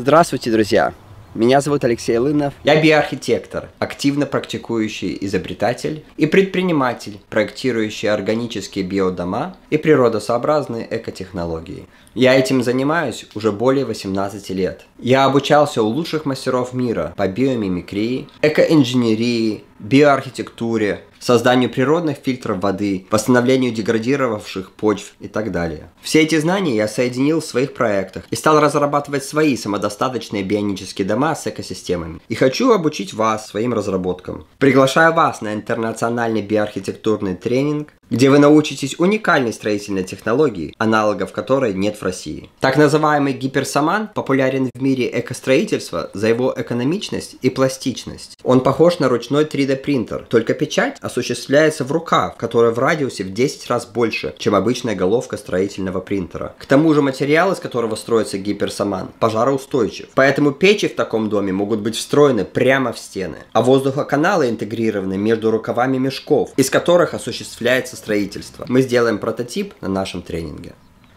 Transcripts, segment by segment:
Здравствуйте, друзья! Меня зовут Алексей Лынов. Я биоархитектор, активно практикующий изобретатель и предприниматель, проектирующий органические биодома и природосообразные экотехнологии. Я этим занимаюсь уже более 18 лет. Я обучался у лучших мастеров мира по биомимикрии, экоинженерии, биоархитектуре, созданию природных фильтров воды, восстановлению деградировавших почв и так далее. Все эти знания я соединил в своих проектах и стал разрабатывать свои самодостаточные бионические дома с экосистемами. И хочу обучить вас своим разработкам. Приглашаю вас на интернациональный биоархитектурный тренинг где вы научитесь уникальной строительной технологии, аналогов которой нет в России. Так называемый гиперсаман популярен в мире экостроительства за его экономичность и пластичность. Он похож на ручной 3D принтер, только печать осуществляется в руках, которая в радиусе в 10 раз больше, чем обычная головка строительного принтера. К тому же материал, из которого строится гиперсаман, пожароустойчив. Поэтому печи в таком доме могут быть встроены прямо в стены, а воздухоканалы интегрированы между рукавами мешков, из которых осуществляется строительства. Мы сделаем прототип на нашем тренинге.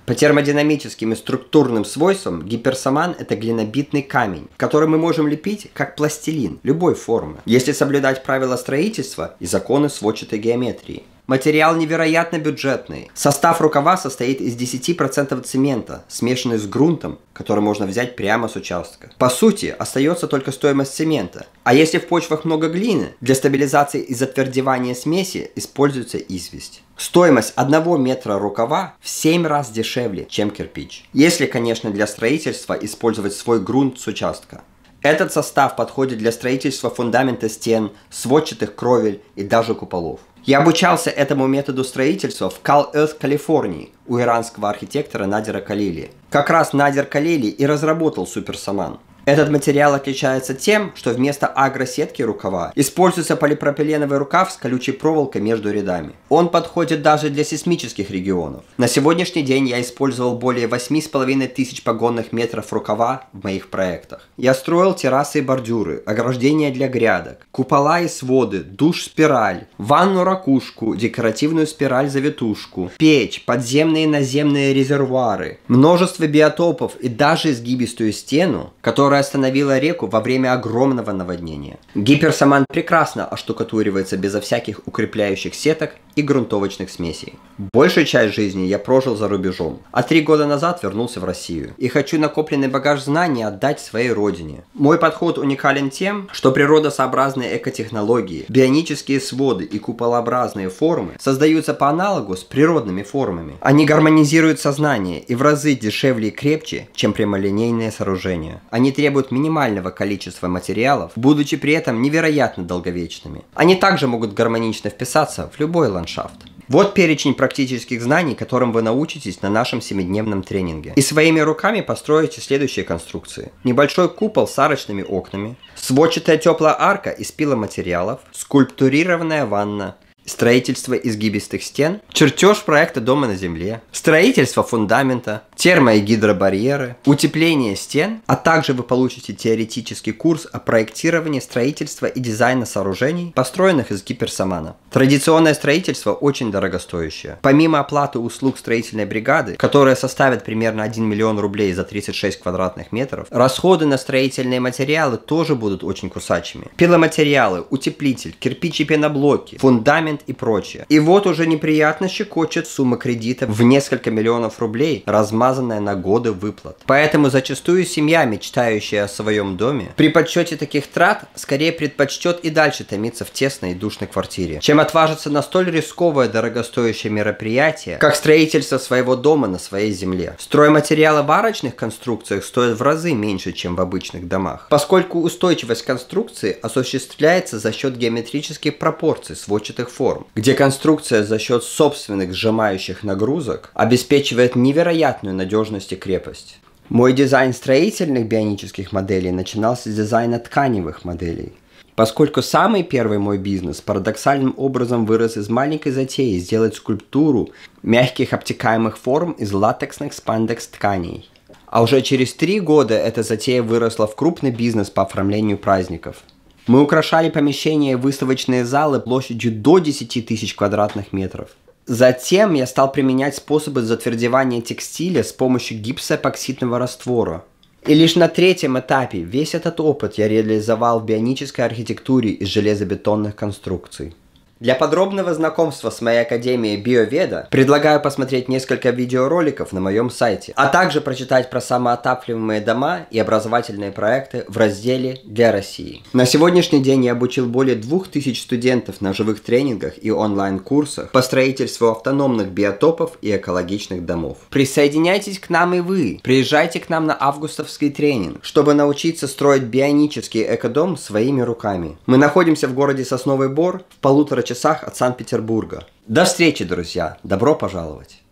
По термодинамическим и структурным свойствам гиперсаман – это глинобитный камень, который мы можем лепить как пластилин любой формы, если соблюдать правила строительства и законы сводчатой геометрии. Материал невероятно бюджетный. Состав рукава состоит из 10% цемента, смешанный с грунтом, который можно взять прямо с участка. По сути, остается только стоимость цемента. А если в почвах много глины, для стабилизации и затвердевания смеси используется известь. Стоимость одного метра рукава в 7 раз дешевле, чем кирпич. Если, конечно, для строительства использовать свой грунт с участка. Этот состав подходит для строительства фундамента стен, сводчатых кровель и даже куполов. Я обучался этому методу строительства в Кал-Эс, Калифорнии, у иранского архитектора Надера Калили. Как раз Надер Калили и разработал суперсаман. Этот материал отличается тем, что вместо агросетки рукава используется полипропиленовый рукав с колючей проволокой между рядами. Он подходит даже для сейсмических регионов. На сегодняшний день я использовал более 8,5 тысяч погонных метров рукава в моих проектах. Я строил террасы и бордюры, ограждения для грядок, купола и своды, душ-спираль, ванну-ракушку, декоративную спираль-завитушку, печь, подземные и наземные резервуары, множество биотопов и даже изгибистую стену, которая которая остановила реку во время огромного наводнения. Гиперсаман прекрасно оштукатуривается безо всяких укрепляющих сеток и грунтовочных смесей. Большую часть жизни я прожил за рубежом, а три года назад вернулся в Россию. И хочу накопленный багаж знаний отдать своей родине. Мой подход уникален тем, что природосообразные экотехнологии, бионические своды и куполообразные формы создаются по аналогу с природными формами. Они гармонизируют сознание и в разы дешевле и крепче, чем прямолинейные сооружения. Они требуют требуют минимального количества материалов, будучи при этом невероятно долговечными. Они также могут гармонично вписаться в любой ландшафт. Вот перечень практических знаний, которым вы научитесь на нашем семидневном тренинге. И своими руками построите следующие конструкции. Небольшой купол с арочными окнами, сводчатая теплая арка из пиломатериалов, скульптурированная ванна, строительство изгибистых стен, чертеж проекта дома на земле, строительство фундамента, термо- и гидробарьеры, утепление стен, а также вы получите теоретический курс о проектировании строительства и дизайна сооружений, построенных из гиперсамана. Традиционное строительство очень дорогостоящее. Помимо оплаты услуг строительной бригады, которая составит примерно 1 миллион рублей за 36 квадратных метров, расходы на строительные материалы тоже будут очень кусачими. Пиломатериалы, утеплитель, кирпичи, пеноблоки, фундамент и прочее. И вот уже неприятно щекочет сумма кредита в несколько миллионов рублей, размазанная размазанная на годы выплат. Поэтому зачастую семья, мечтающая о своем доме, при подсчете таких трат скорее предпочтет и дальше томиться в тесной и душной квартире, чем отважиться на столь рисковое дорогостоящее мероприятие, как строительство своего дома на своей земле. Стройматериалы в арочных конструкциях стоят в разы меньше, чем в обычных домах, поскольку устойчивость конструкции осуществляется за счет геометрических пропорций сводчатых форм, где конструкция за счет собственных сжимающих нагрузок обеспечивает невероятную надежность и крепость. Мой дизайн строительных бионических моделей начинался с дизайна тканевых моделей. Поскольку самый первый мой бизнес парадоксальным образом вырос из маленькой затеи сделать скульптуру мягких обтекаемых форм из латексных спандекс тканей. А уже через три года эта затея выросла в крупный бизнес по оформлению праздников. Мы украшали помещения и выставочные залы площадью до 10 тысяч квадратных метров. Затем я стал применять способы затвердевания текстиля с помощью гипсоэпоксидного раствора. И лишь на третьем этапе весь этот опыт я реализовал в бионической архитектуре из железобетонных конструкций. Для подробного знакомства с моей академией Биоведа предлагаю посмотреть несколько видеороликов на моем сайте, а также прочитать про самоотапливаемые дома и образовательные проекты в разделе «Для России». На сегодняшний день я обучил более 2000 студентов на живых тренингах и онлайн-курсах по строительству автономных биотопов и экологичных домов. Присоединяйтесь к нам и вы. Приезжайте к нам на августовский тренинг, чтобы научиться строить бионический экодом своими руками. Мы находимся в городе Сосновый Бор в полутора часах часах от Санкт-Петербурга. До встречи, друзья! Добро пожаловать!